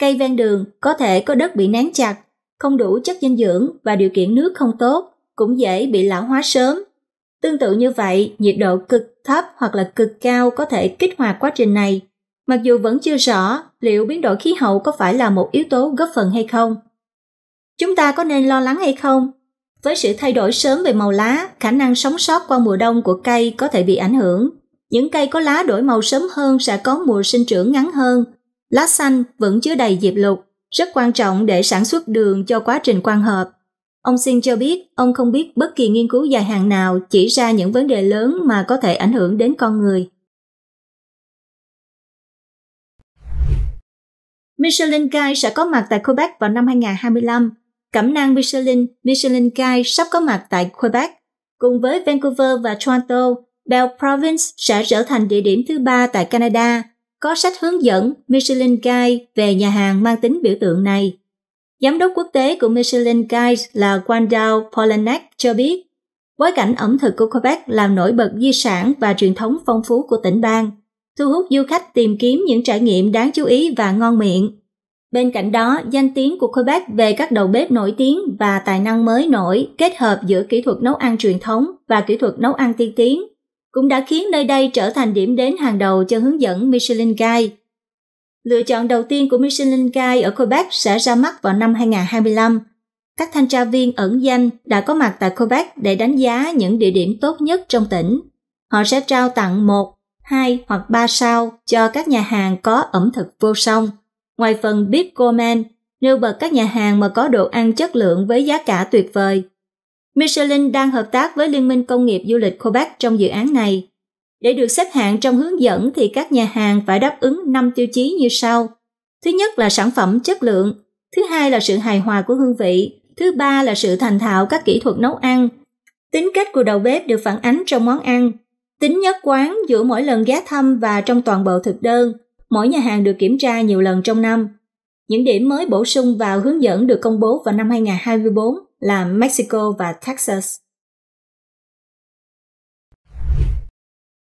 Cây ven đường có thể có đất bị nén chặt, không đủ chất dinh dưỡng và điều kiện nước không tốt, cũng dễ bị lão hóa sớm. Tương tự như vậy, nhiệt độ cực thấp hoặc là cực cao có thể kích hoạt quá trình này. Mặc dù vẫn chưa rõ liệu biến đổi khí hậu có phải là một yếu tố góp phần hay không. Chúng ta có nên lo lắng hay không? Với sự thay đổi sớm về màu lá, khả năng sống sót qua mùa đông của cây có thể bị ảnh hưởng. Những cây có lá đổi màu sớm hơn sẽ có mùa sinh trưởng ngắn hơn. Lá xanh vẫn chứa đầy diệp lục, rất quan trọng để sản xuất đường cho quá trình quang hợp Ông xin cho biết ông không biết bất kỳ nghiên cứu dài hạn nào chỉ ra những vấn đề lớn mà có thể ảnh hưởng đến con người. Michelin Guide sẽ có mặt tại Quebec vào năm 2025. Cẩm nang Michelin, Michelin Guide sắp có mặt tại Quebec. Cùng với Vancouver và Toronto, Bell Province sẽ trở thành địa điểm thứ ba tại Canada có sách hướng dẫn Michelin Guide về nhà hàng mang tính biểu tượng này. Giám đốc quốc tế của Michelin Guide là Wandao Polanek cho biết, bối cảnh ẩm thực của Quebec làm nổi bật di sản và truyền thống phong phú của tỉnh bang, thu hút du khách tìm kiếm những trải nghiệm đáng chú ý và ngon miệng. Bên cạnh đó, danh tiếng của Quebec về các đầu bếp nổi tiếng và tài năng mới nổi kết hợp giữa kỹ thuật nấu ăn truyền thống và kỹ thuật nấu ăn tiên tiến cũng đã khiến nơi đây trở thành điểm đến hàng đầu cho hướng dẫn Michelin Guide Lựa chọn đầu tiên của Michelin Guide ở Quebec sẽ ra mắt vào năm 2025. Các thanh tra viên ẩn danh đã có mặt tại Quebec để đánh giá những địa điểm tốt nhất trong tỉnh. Họ sẽ trao tặng một, hai hoặc ba sao cho các nhà hàng có ẩm thực vô song. Ngoài phần bếp Gourmand, nêu bật các nhà hàng mà có đồ ăn chất lượng với giá cả tuyệt vời. Michelin đang hợp tác với Liên minh Công nghiệp Du lịch Quebec trong dự án này để được xếp hạng trong hướng dẫn thì các nhà hàng phải đáp ứng 5 tiêu chí như sau. Thứ nhất là sản phẩm chất lượng, thứ hai là sự hài hòa của hương vị, thứ ba là sự thành thạo các kỹ thuật nấu ăn. Tính cách của đầu bếp được phản ánh trong món ăn. Tính nhất quán giữa mỗi lần ghé thăm và trong toàn bộ thực đơn, mỗi nhà hàng được kiểm tra nhiều lần trong năm. Những điểm mới bổ sung vào hướng dẫn được công bố vào năm 2024 là Mexico và Texas.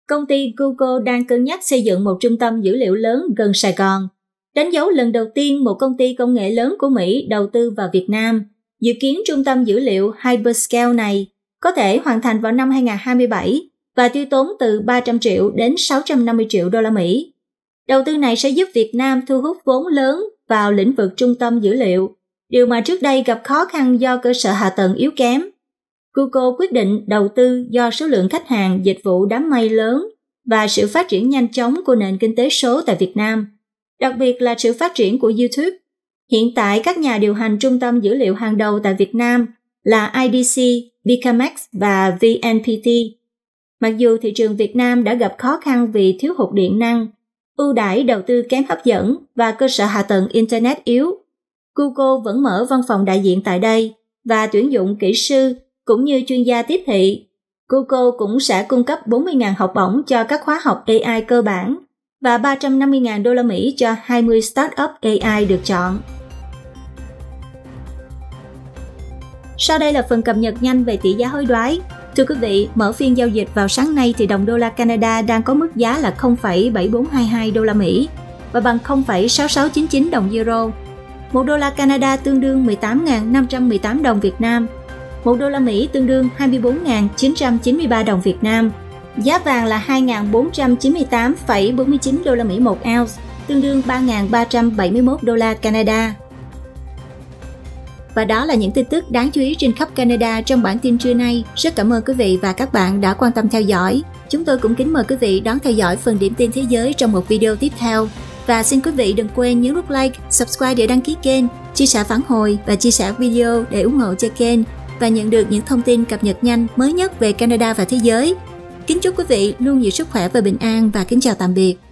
công ty Google đang cân nhắc xây dựng một trung tâm dữ liệu lớn gần Sài Gòn, đánh dấu lần đầu tiên một công ty công nghệ lớn của Mỹ đầu tư vào Việt Nam. Dự kiến trung tâm dữ liệu Hyperscale này có thể hoàn thành vào năm 2027 và tiêu tốn từ 300 triệu đến 650 triệu đô la Mỹ. Đầu tư này sẽ giúp Việt Nam thu hút vốn lớn vào lĩnh vực trung tâm dữ liệu, điều mà trước đây gặp khó khăn do cơ sở hạ tầng yếu kém. Google quyết định đầu tư do số lượng khách hàng dịch vụ đám mây lớn và sự phát triển nhanh chóng của nền kinh tế số tại Việt Nam, đặc biệt là sự phát triển của YouTube. Hiện tại các nhà điều hành trung tâm dữ liệu hàng đầu tại Việt Nam là IDC, Bicamex và VNPT. Mặc dù thị trường Việt Nam đã gặp khó khăn vì thiếu hụt điện năng, ưu đãi đầu tư kém hấp dẫn và cơ sở hạ tầng internet yếu, Google vẫn mở văn phòng đại diện tại đây và tuyển dụng kỹ sư cũng như chuyên gia tiếp thị. Google cũng sẽ cung cấp 40.000 học bổng cho các khóa học AI cơ bản và 350.000 đô la Mỹ cho 20 startup AI được chọn. Sau đây là phần cập nhật nhanh về tỷ giá hối đoái. Thưa quý vị, mở phiên giao dịch vào sáng nay thì đồng đô la Canada đang có mức giá là 0,7422 đô la Mỹ và bằng 0,6699 đồng euro. 1 đô la Canada tương đương 18.518 đồng Việt Nam 1 đô la Mỹ tương đương 24.993 đồng Việt Nam. Giá vàng là 2.498,49 đô la Mỹ một ounce, tương đương 3.371 đô la Canada. Và đó là những tin tức đáng chú ý trên khắp Canada trong bản tin trưa nay. Rất cảm ơn quý vị và các bạn đã quan tâm theo dõi. Chúng tôi cũng kính mời quý vị đón theo dõi phần điểm tin thế giới trong một video tiếp theo. Và xin quý vị đừng quên nhấn nút like, subscribe để đăng ký kênh, chia sẻ phản hồi và chia sẻ video để ủng hộ cho kênh và nhận được những thông tin cập nhật nhanh mới nhất về Canada và thế giới. Kính chúc quý vị luôn nhiều sức khỏe và bình an và kính chào tạm biệt.